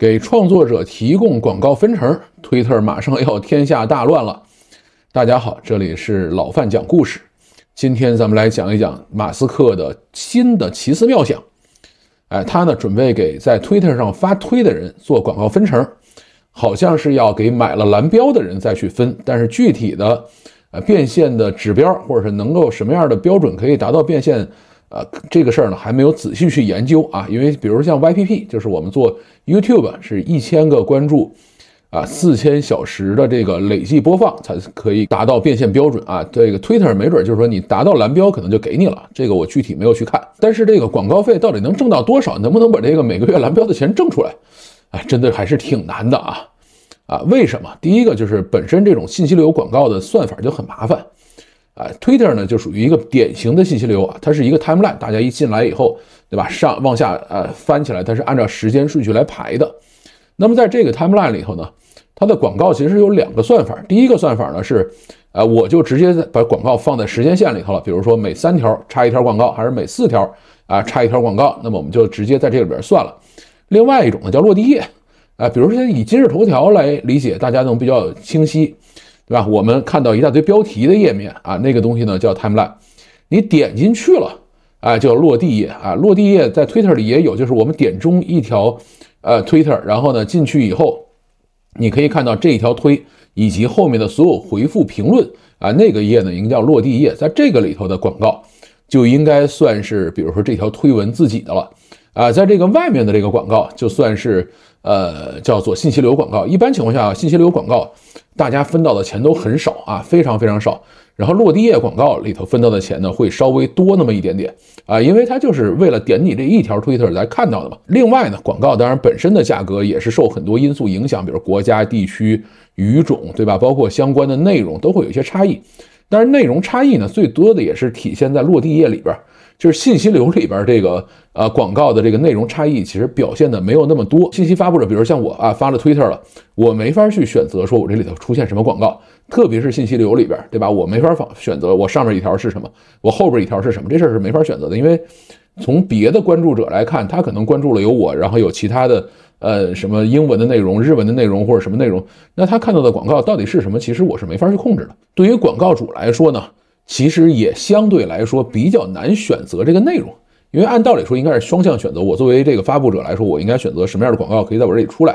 给创作者提供广告分成推特马上要天下大乱了。大家好，这里是老范讲故事。今天咱们来讲一讲马斯克的新的奇思妙想。哎，他呢准备给在推特上发推的人做广告分成，好像是要给买了蓝标的人再去分，但是具体的呃变现的指标，或者是能够什么样的标准可以达到变现？啊，这个事儿呢还没有仔细去研究啊，因为比如像 YPP，就是我们做 YouTube，是一千个关注啊，四千小时的这个累计播放才可以达到变现标准啊。这个 Twitter 没准就是说你达到蓝标可能就给你了，这个我具体没有去看。但是这个广告费到底能挣到多少，能不能把这个每个月蓝标的钱挣出来，哎，真的还是挺难的啊啊！为什么？第一个就是本身这种信息流广告的算法就很麻烦。啊，Twitter 呢就属于一个典型的信息流，啊，它是一个 timeline，大家一进来以后，对吧？上往下呃翻起来，它是按照时间顺序来排的。那么在这个 timeline 里头呢，它的广告其实有两个算法。第一个算法呢是，呃，我就直接把广告放在时间线里头了，比如说每三条插一条广告，还是每四条啊插一条广告，那么我们就直接在这里边算了。另外一种呢叫落地页，啊，比如说以今日头条来理解，大家能比较清晰。对吧？我们看到一大堆标题的页面啊，那个东西呢叫 timeline。你点进去了，啊，叫落地页啊。落地页在 Twitter 里也有，就是我们点中一条呃 Twitter，然后呢进去以后，你可以看到这一条推以及后面的所有回复评论啊。那个页呢，应该叫落地页，在这个里头的广告就应该算是，比如说这条推文自己的了。啊，在这个外面的这个广告，就算是呃叫做信息流广告，一般情况下，信息流广告大家分到的钱都很少啊，非常非常少。然后落地页广告里头分到的钱呢，会稍微多那么一点点啊，因为它就是为了点你这一条推特来看到的嘛。另外呢，广告当然本身的价格也是受很多因素影响，比如国家、地区、语种，对吧？包括相关的内容都会有一些差异。但是内容差异呢，最多的也是体现在落地页里边。就是信息流里边这个呃广告的这个内容差异，其实表现的没有那么多。信息发布者，比如像我啊，发了 Twitter 了，我没法去选择说我这里头出现什么广告，特别是信息流里边，对吧？我没法放选择我上面一条是什么，我后边一条是什么，这事儿是没法选择的。因为从别的关注者来看，他可能关注了有我，然后有其他的呃什么英文的内容、日文的内容或者什么内容，那他看到的广告到底是什么，其实我是没法去控制的。对于广告主来说呢？其实也相对来说比较难选择这个内容，因为按道理说应该是双向选择。我作为这个发布者来说，我应该选择什么样的广告可以在我这里出来；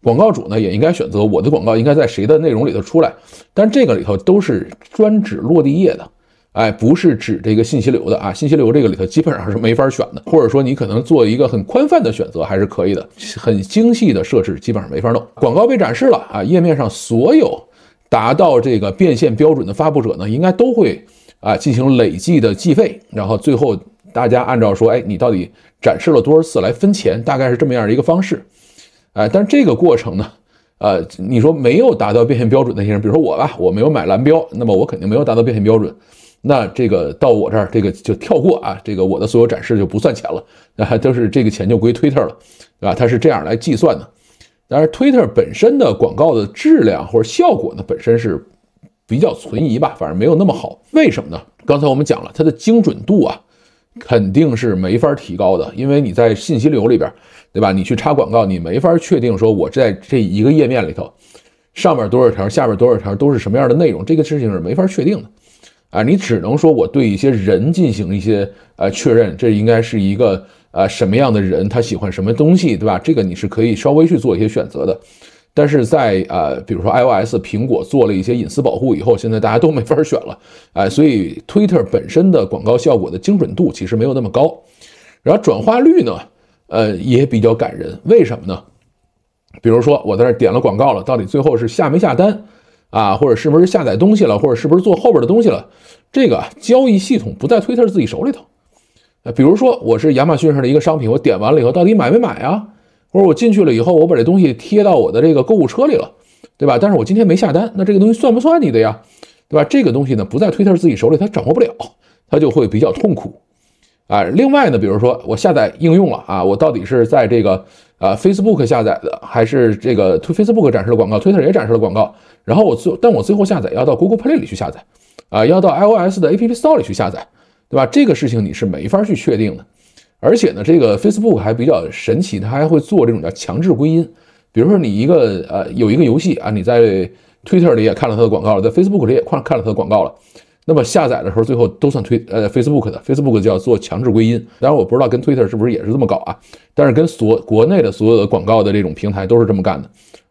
广告主呢，也应该选择我的广告应该在谁的内容里头出来。但这个里头都是专指落地页的，哎，不是指这个信息流的啊。信息流这个里头基本上是没法选的，或者说你可能做一个很宽泛的选择还是可以的，很精细的设置基本上没法弄。广告被展示了啊，页面上所有。达到这个变现标准的发布者呢，应该都会啊进行累计的计费，然后最后大家按照说，哎，你到底展示了多少次来分钱，大概是这么样一个方式，哎，但这个过程呢，呃，你说没有达到变现标准那些人，比如说我吧，我没有买蓝标，那么我肯定没有达到变现标准，那这个到我这儿这个就跳过啊，这个我的所有展示就不算钱了，啊，都是这个钱就归 Twitter 了，对吧？它是这样来计算的。但是 Twitter 本身的广告的质量或者效果呢，本身是比较存疑吧，反正没有那么好。为什么呢？刚才我们讲了，它的精准度啊，肯定是没法提高的，因为你在信息流里边，对吧？你去插广告，你没法确定说我在这一个页面里头，上面多少条，下面多少条都是什么样的内容，这个事情是没法确定的。啊，你只能说我对一些人进行一些呃确认，这应该是一个。呃，什么样的人他喜欢什么东西，对吧？这个你是可以稍微去做一些选择的，但是在呃，比如说 iOS 苹果做了一些隐私保护以后，现在大家都没法选了，哎，所以 Twitter 本身的广告效果的精准度其实没有那么高，然后转化率呢，呃，也比较感人。为什么呢？比如说我在那点了广告了，到底最后是下没下单啊，或者是不是下载东西了，或者是不是做后边的东西了？这个交易系统不在 Twitter 自己手里头。比如说，我是亚马逊上的一个商品，我点完了以后，到底买没买啊？或者我进去了以后，我把这东西贴到我的这个购物车里了，对吧？但是我今天没下单，那这个东西算不算你的呀？对吧？这个东西呢，不在推特自己手里，他掌握不了，他就会比较痛苦啊。另外呢，比如说我下载应用了啊，我到底是在这个呃 Facebook 下载的，还是这个 t Facebook 展示了广告，Twitter 也展示了广告，然后我最但我最后下载要到 Google Play 里去下载啊，要到 iOS 的 App Store 里去下载。对吧？这个事情你是没法去确定的，而且呢，这个 Facebook 还比较神奇，它还会做这种叫强制归因。比如说，你一个呃有一个游戏啊，你在 Twitter 里也看了它的广告了，在 Facebook 里也看看了它的广告了，那么下载的时候最后都算推呃 Facebook 的，Facebook 就做强制归因。当然我不知道跟 Twitter 是不是也是这么搞啊，但是跟所国内的所有的广告的这种平台都是这么干的。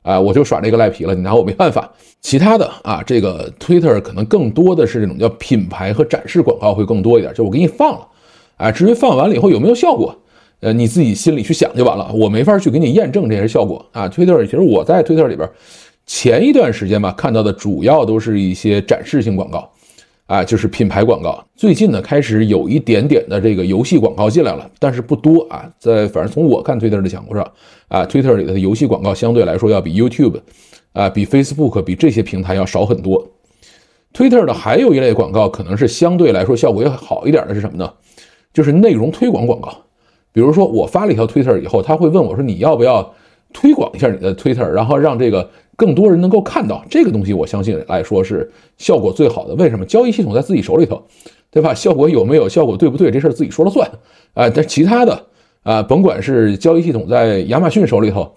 啊，我就耍这个赖皮了，你拿我没办法。其他的啊，这个 Twitter 可能更多的是这种叫品牌和展示广告会更多一点，就我给你放了。啊，至于放完了以后有没有效果，呃，你自己心里去想就完了，我没法去给你验证这些效果啊。Twitter 其实我在 Twitter 里边前一段时间吧，看到的主要都是一些展示性广告。啊，就是品牌广告。最近呢，开始有一点点的这个游戏广告进来了，但是不多啊。在反正从我看 Twitter 的讲度上，啊，Twitter 里的游戏广告相对来说要比 YouTube，啊，比 Facebook 比这些平台要少很多。Twitter 的还有一类广告，可能是相对来说效果要好一点的是什么呢？就是内容推广广告。比如说我发了一条 Twitter 以后，他会问我说：“你要不要推广一下你的 Twitter，然后让这个？”更多人能够看到这个东西，我相信来说是效果最好的。为什么？交易系统在自己手里头，对吧？效果有没有效果对不对？这事儿自己说了算啊！但其他的啊，甭管是交易系统在亚马逊手里头，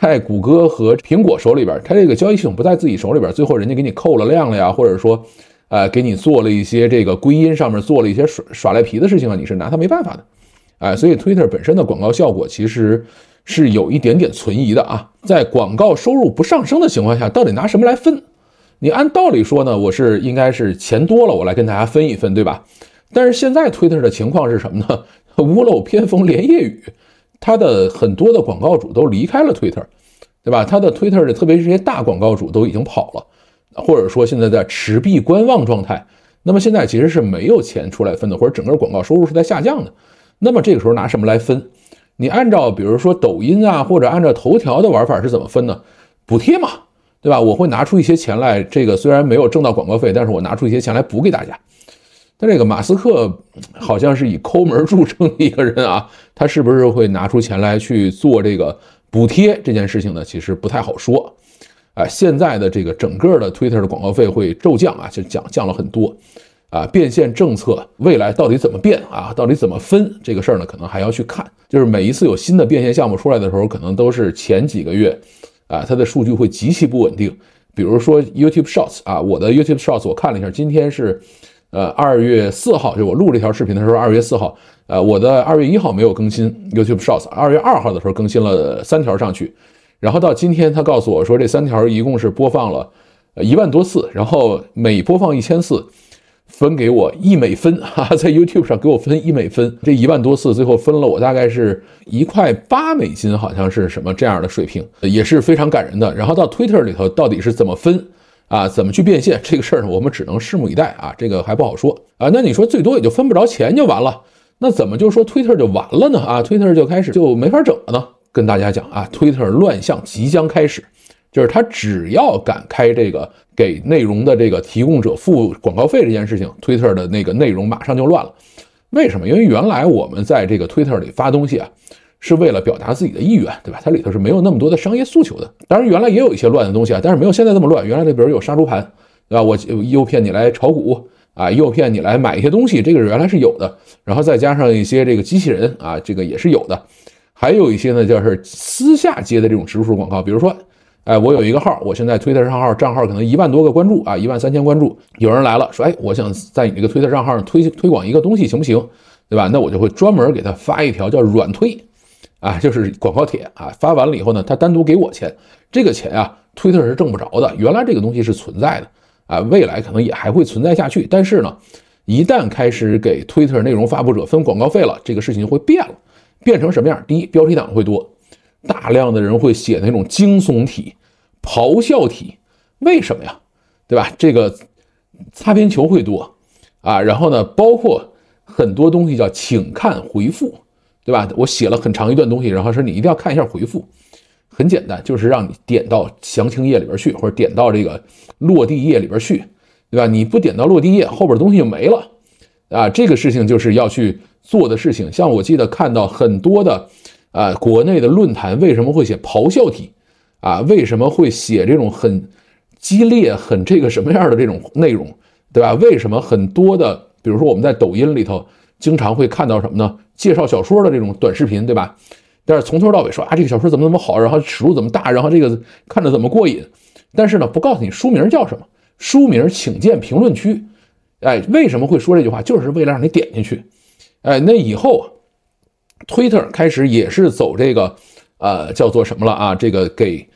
在谷歌和苹果手里边，它这个交易系统不在自己手里边，最后人家给你扣了量了呀，或者说，呃，给你做了一些这个归因上面做了一些耍耍赖皮的事情啊，你是拿它没办法的。哎，所以 Twitter 本身的广告效果其实。是有一点点存疑的啊，在广告收入不上升的情况下，到底拿什么来分？你按道理说呢，我是应该是钱多了，我来跟大家分一分，对吧？但是现在 Twitter 的情况是什么呢？屋漏偏逢连夜雨，它的很多的广告主都离开了 Twitter，对吧？它的 Twitter，特别是些大广告主都已经跑了，或者说现在在持币观望状态。那么现在其实是没有钱出来分的，或者整个广告收入是在下降的。那么这个时候拿什么来分？你按照比如说抖音啊，或者按照头条的玩法是怎么分呢？补贴嘛，对吧？我会拿出一些钱来，这个虽然没有挣到广告费，但是我拿出一些钱来补给大家。但这个马斯克好像是以抠门著称的一个人啊，他是不是会拿出钱来去做这个补贴这件事情呢？其实不太好说。哎，现在的这个整个的 Twitter 的广告费会骤降啊，就降降了很多。啊，变现政策未来到底怎么变啊？到底怎么分这个事儿呢？可能还要去看。就是每一次有新的变现项目出来的时候，可能都是前几个月，啊，它的数据会极其不稳定。比如说 YouTube Shorts 啊，我的 YouTube Shorts 我看了一下，今天是，呃，二月四号，就我录这条视频的时候，二月四号，呃，我的二月一号没有更新 YouTube Shorts，二月二号的时候更新了三条上去，然后到今天他告诉我说，这三条一共是播放了，一万多次，然后每播放一千次。分给我一美分，哈，在 YouTube 上给我分一美分，这一万多次最后分了我大概是一块八美金，好像是什么这样的水平，也是非常感人的。然后到 Twitter 里头到底是怎么分，啊，怎么去变现这个事儿呢？我们只能拭目以待啊，这个还不好说啊。那你说最多也就分不着钱就完了，那怎么就说 Twitter 就完了呢？啊，Twitter 就开始就没法整了呢？跟大家讲啊，Twitter 乱象即将开始。就是他只要敢开这个给内容的这个提供者付广告费这件事情推特的那个内容马上就乱了。为什么？因为原来我们在这个推特里发东西啊，是为了表达自己的意愿，对吧？它里头是没有那么多的商业诉求的。当然，原来也有一些乱的东西啊，但是没有现在这么乱。原来那比如有杀猪盘，对吧？我诱骗你来炒股啊，诱骗你来买一些东西，这个原来是有的。然后再加上一些这个机器人啊，这个也是有的。还有一些呢，就是私下接的这种植入式广告，比如说。哎，我有一个号，我现在推特账号账号可能一万多个关注啊，一万三千关注。有人来了，说，哎，我想在你这个推特账号上推推广一个东西，行不行？对吧？那我就会专门给他发一条叫软推，啊，就是广告帖啊。发完了以后呢，他单独给我钱，这个钱啊，推特是挣不着的。原来这个东西是存在的，啊，未来可能也还会存在下去。但是呢，一旦开始给推特内容发布者分广告费了，这个事情就会变了，变成什么样？第一，标题党会多。大量的人会写那种惊悚体、咆哮体，为什么呀？对吧？这个擦边球会多啊。然后呢，包括很多东西叫“请看回复”，对吧？我写了很长一段东西，然后说你一定要看一下回复。很简单，就是让你点到详情页里边去，或者点到这个落地页里边去，对吧？你不点到落地页，后边东西就没了啊。这个事情就是要去做的事情。像我记得看到很多的。啊，国内的论坛为什么会写咆哮体？啊，为什么会写这种很激烈、很这个什么样的这种内容，对吧？为什么很多的，比如说我们在抖音里头经常会看到什么呢？介绍小说的这种短视频，对吧？但是从头到尾说，啊，这个小说怎么怎么好，然后尺度怎么大，然后这个看着怎么过瘾，但是呢，不告诉你书名叫什么，书名请见评论区。哎，为什么会说这句话？就是为了让你点进去。哎，那以后。推特开始也是走这个，呃，叫做什么了啊？这个给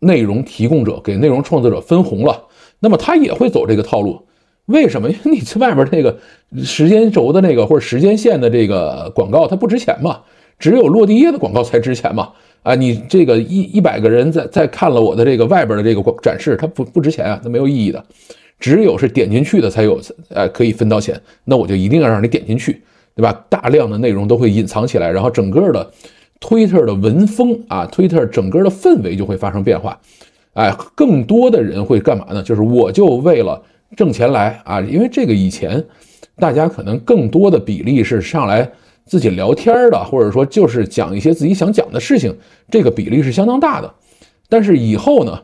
内容提供者、给内容创作者分红了。那么他也会走这个套路，为什么？因为你这外边那个时间轴的那个或者时间线的这个广告，它不值钱嘛？只有落地页的广告才值钱嘛？啊，你这个一一百个人在在看了我的这个外边的这个广展示，它不不值钱啊，那没有意义的。只有是点进去的才有，呃，可以分到钱。那我就一定要让你点进去。对吧？大量的内容都会隐藏起来，然后整个的 Twitter 的文风啊，Twitter 整个的氛围就会发生变化。哎，更多的人会干嘛呢？就是我就为了挣钱来啊！因为这个以前大家可能更多的比例是上来自己聊天的，或者说就是讲一些自己想讲的事情，这个比例是相当大的。但是以后呢，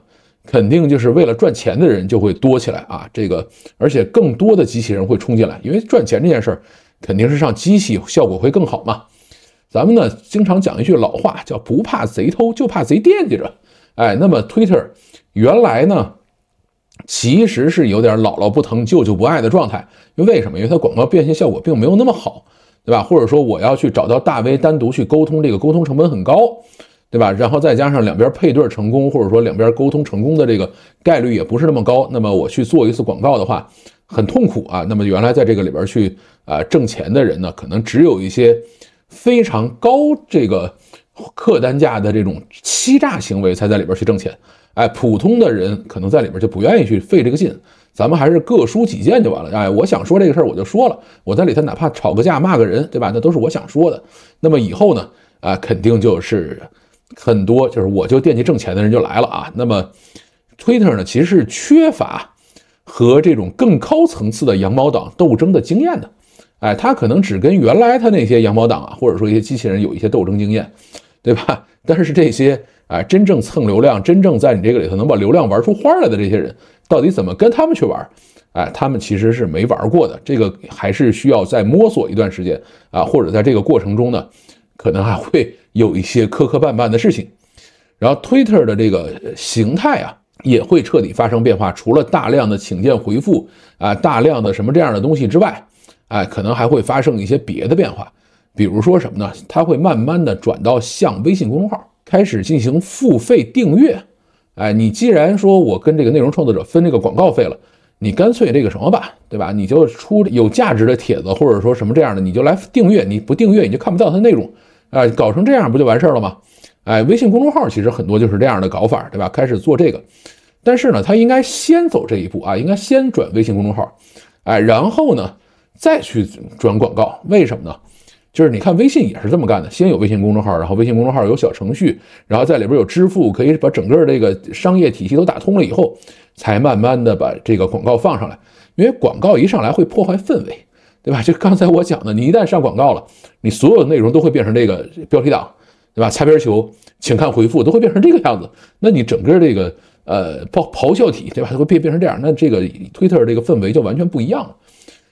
肯定就是为了赚钱的人就会多起来啊！这个，而且更多的机器人会冲进来，因为赚钱这件事儿。肯定是上机器效果会更好嘛？咱们呢经常讲一句老话，叫不怕贼偷，就怕贼惦记着。哎，那么 Twitter 原来呢其实是有点姥姥不疼舅舅不爱的状态，因为为什么？因为它广告变现效果并没有那么好，对吧？或者说我要去找到大 V 单独去沟通，这个沟通成本很高，对吧？然后再加上两边配对成功，或者说两边沟通成功的这个概率也不是那么高，那么我去做一次广告的话。很痛苦啊！那么原来在这个里边去啊挣钱的人呢，可能只有一些非常高这个客单价的这种欺诈行为才在里边去挣钱。哎，普通的人可能在里边就不愿意去费这个劲。咱们还是各抒己见就完了。哎，我想说这个事儿我就说了，我在里头哪怕吵个架骂个人，对吧？那都是我想说的。那么以后呢，啊，肯定就是很多就是我就惦记挣钱的人就来了啊。那么 Twitter 呢，其实是缺乏。和这种更高层次的羊毛党斗争的经验呢？哎，他可能只跟原来他那些羊毛党啊，或者说一些机器人有一些斗争经验，对吧？但是这些啊，真正蹭流量、真正在你这个里头能把流量玩出花来的这些人，到底怎么跟他们去玩？哎，他们其实是没玩过的，这个还是需要再摸索一段时间啊，或者在这个过程中呢，可能还会有一些磕磕绊绊的事情。然后 Twitter 的这个形态啊。也会彻底发生变化，除了大量的请见回复啊，大量的什么这样的东西之外，哎，可能还会发生一些别的变化，比如说什么呢？它会慢慢的转到像微信公众号开始进行付费订阅，哎，你既然说我跟这个内容创作者分这个广告费了，你干脆这个什么吧，对吧？你就出有价值的帖子或者说什么这样的，你就来订阅，你不订阅你就看不到它内容，啊，搞成这样不就完事儿了吗？哎，微信公众号其实很多就是这样的搞法，对吧？开始做这个，但是呢，它应该先走这一步啊，应该先转微信公众号，哎，然后呢，再去转广告。为什么呢？就是你看微信也是这么干的，先有微信公众号，然后微信公众号有小程序，然后在里边有支付，可以把整个这个商业体系都打通了以后，才慢慢的把这个广告放上来。因为广告一上来会破坏氛围，对吧？就刚才我讲的，你一旦上广告了，你所有的内容都会变成这个标题党。对吧？擦边球，请看回复，都会变成这个样子。那你整个这个呃咆咆哮体，对吧？它会变变成这样。那这个 Twitter 这个氛围就完全不一样。了。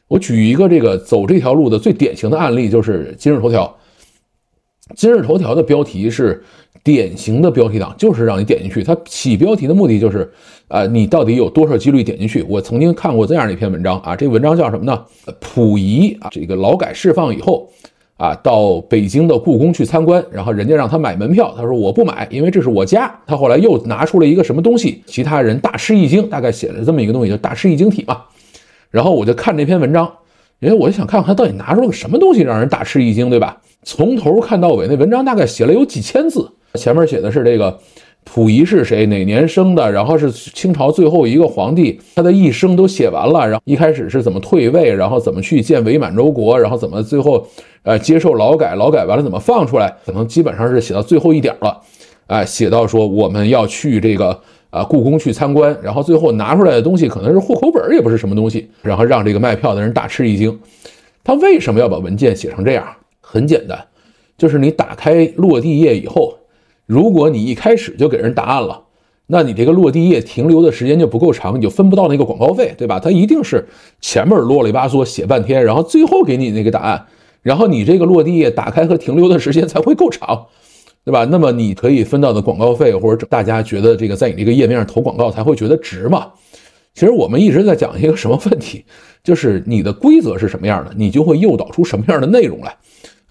我举一个这个走这条路的最典型的案例，就是今日头条。今日头条的标题是典型的标题党，就是让你点进去。它起标题的目的就是啊，你到底有多少几率点进去？我曾经看过这样一篇文章啊，这文章叫什么呢？溥仪啊，这个劳改释放以后。啊，到北京的故宫去参观，然后人家让他买门票，他说我不买，因为这是我家。他后来又拿出了一个什么东西，其他人大吃一惊，大概写了这么一个东西，叫“大吃一惊体”嘛。然后我就看这篇文章，因为我就想看看他到底拿出了个什么东西让人大吃一惊，对吧？从头看到尾，那文章大概写了有几千字，前面写的是这个。溥仪是谁？哪年生的？然后是清朝最后一个皇帝，他的一生都写完了。然后一开始是怎么退位，然后怎么去建伪满洲国，然后怎么最后，呃，接受劳改，劳改完了怎么放出来？可能基本上是写到最后一点了，哎，写到说我们要去这个啊故宫去参观，然后最后拿出来的东西可能是户口本，也不是什么东西，然后让这个卖票的人大吃一惊。他为什么要把文件写成这样？很简单，就是你打开落地页以后。如果你一开始就给人答案了，那你这个落地页停留的时间就不够长，你就分不到那个广告费，对吧？它一定是前面啰里吧嗦写半天，然后最后给你那个答案，然后你这个落地页打开和停留的时间才会够长，对吧？那么你可以分到的广告费，或者大家觉得这个在你这个页面上投广告才会觉得值嘛？其实我们一直在讲一个什么问题，就是你的规则是什么样的，你就会诱导出什么样的内容来。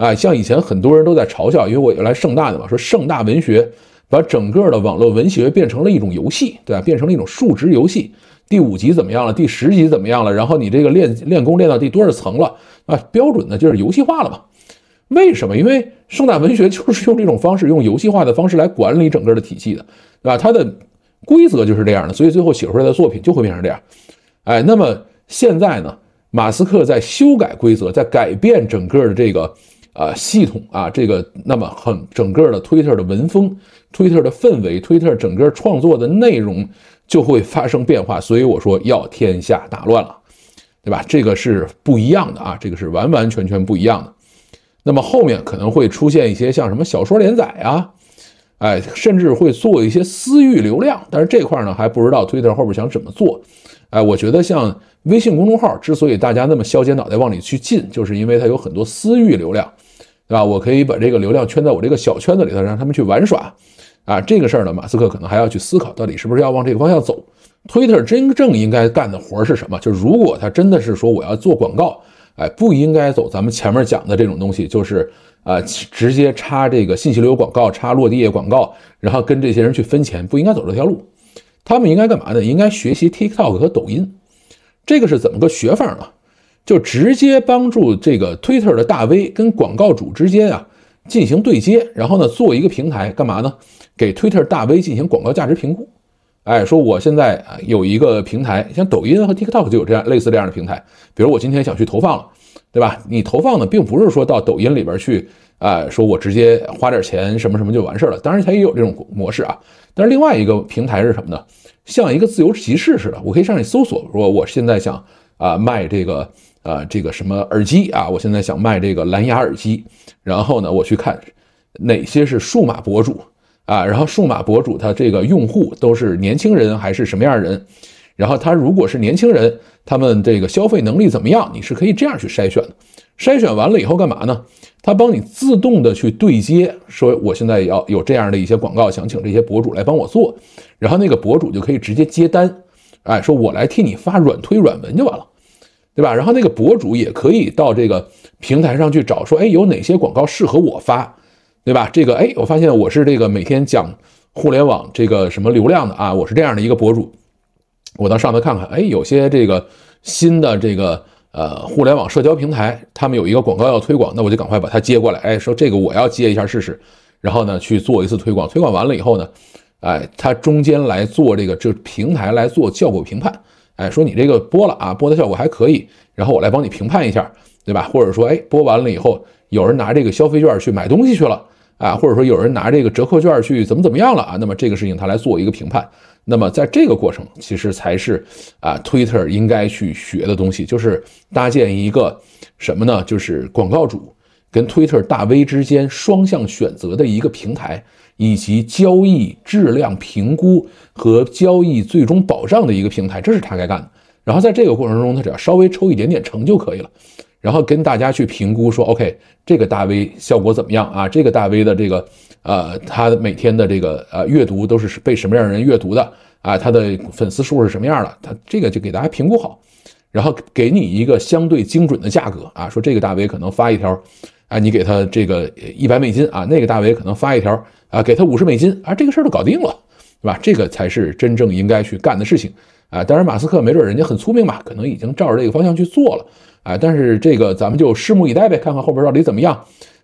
哎，像以前很多人都在嘲笑，因为我原来盛大的嘛，说盛大文学把整个的网络文学变成了一种游戏，对吧？变成了一种数值游戏。第五集怎么样了？第十集怎么样了？然后你这个练练功练到第多少层了？啊，标准的就是游戏化了嘛？为什么？因为盛大文学就是用这种方式，用游戏化的方式来管理整个的体系的，对吧？它的规则就是这样的，所以最后写出来的作品就会变成这样。哎，那么现在呢？马斯克在修改规则，在改变整个的这个。啊，系统啊，这个那么很整个的推特的文风推特的氛围推特整个创作的内容就会发生变化，所以我说要天下大乱了，对吧？这个是不一样的啊，这个是完完全全不一样的。那么后面可能会出现一些像什么小说连载啊，哎，甚至会做一些私域流量，但是这块呢还不知道推特后边想怎么做。哎，我觉得像微信公众号之所以大家那么削尖脑袋往里去进，就是因为它有很多私域流量。对吧？我可以把这个流量圈在我这个小圈子里头，让他们去玩耍，啊，这个事儿呢，马斯克可能还要去思考，到底是不是要往这个方向走。Twitter 真正应该干的活儿是什么？就是如果他真的是说我要做广告，哎，不应该走咱们前面讲的这种东西，就是啊，直接插这个信息流广告，插落地页广告，然后跟这些人去分钱，不应该走这条路。他们应该干嘛呢？应该学习 TikTok 和抖音，这个是怎么个学法呢？就直接帮助这个 Twitter 的大 V 跟广告主之间啊进行对接，然后呢做一个平台干嘛呢？给 Twitter 大 V 进行广告价值评估。哎，说我现在啊有一个平台，像抖音和 TikTok 就有这样类似这样的平台。比如我今天想去投放了，对吧？你投放呢，并不是说到抖音里边去啊，说我直接花点钱什么什么就完事儿了。当然它也有这种模式啊。但是另外一个平台是什么呢？像一个自由集市似的，我可以上去搜索，说我现在想。啊，卖这个，啊这个什么耳机啊？我现在想卖这个蓝牙耳机，然后呢，我去看哪些是数码博主啊？然后数码博主他这个用户都是年轻人还是什么样人？然后他如果是年轻人，他们这个消费能力怎么样？你是可以这样去筛选的。筛选完了以后干嘛呢？他帮你自动的去对接，说我现在要有这样的一些广告，想请这些博主来帮我做，然后那个博主就可以直接接单，哎，说我来替你发软推软文就完了。对吧？然后那个博主也可以到这个平台上去找，说，哎，有哪些广告适合我发，对吧？这个，哎，我发现我是这个每天讲互联网这个什么流量的啊，我是这样的一个博主，我到上头看看，哎，有些这个新的这个呃互联网社交平台，他们有一个广告要推广，那我就赶快把它接过来，哎，说这个我要接一下试试，然后呢去做一次推广，推广完了以后呢，哎，他中间来做这个这平台来做效果评判。哎，说你这个播了啊，播的效果还可以，然后我来帮你评判一下，对吧？或者说，哎，播完了以后，有人拿这个消费券去买东西去了啊，或者说有人拿这个折扣券去怎么怎么样了啊？那么这个事情他来做一个评判，那么在这个过程，其实才是啊，Twitter 应该去学的东西，就是搭建一个什么呢？就是广告主。跟 Twitter 大 V 之间双向选择的一个平台，以及交易质量评估和交易最终保障的一个平台，这是他该干的。然后在这个过程中，他只要稍微抽一点点成就可以了。然后跟大家去评估说，OK，这个大 V 效果怎么样啊？这个大 V 的这个呃，他每天的这个呃阅读都是被什么样人阅读的啊？他的粉丝数是什么样的？他这个就给大家评估好，然后给你一个相对精准的价格啊。说这个大 V 可能发一条。啊，你给他这个一百美金啊，那个大伟可能发一条啊，给他五十美金啊，这个事儿都搞定了，对吧？这个才是真正应该去干的事情啊。当然，马斯克没准人家很聪明嘛，可能已经照着这个方向去做了啊。但是这个咱们就拭目以待呗，看看后边到底怎么样，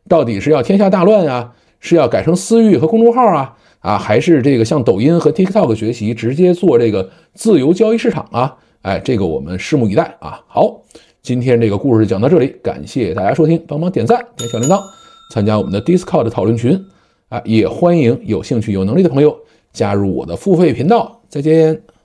到底是要天下大乱啊，是要改成私域和公众号啊啊，还是这个像抖音和 TikTok 学习，直接做这个自由交易市场啊？哎，这个我们拭目以待啊。好。今天这个故事讲到这里，感谢大家收听，帮忙点赞、点小铃铛，参加我们的 Discord 讨论群。啊，也欢迎有兴趣、有能力的朋友加入我的付费频道。再见。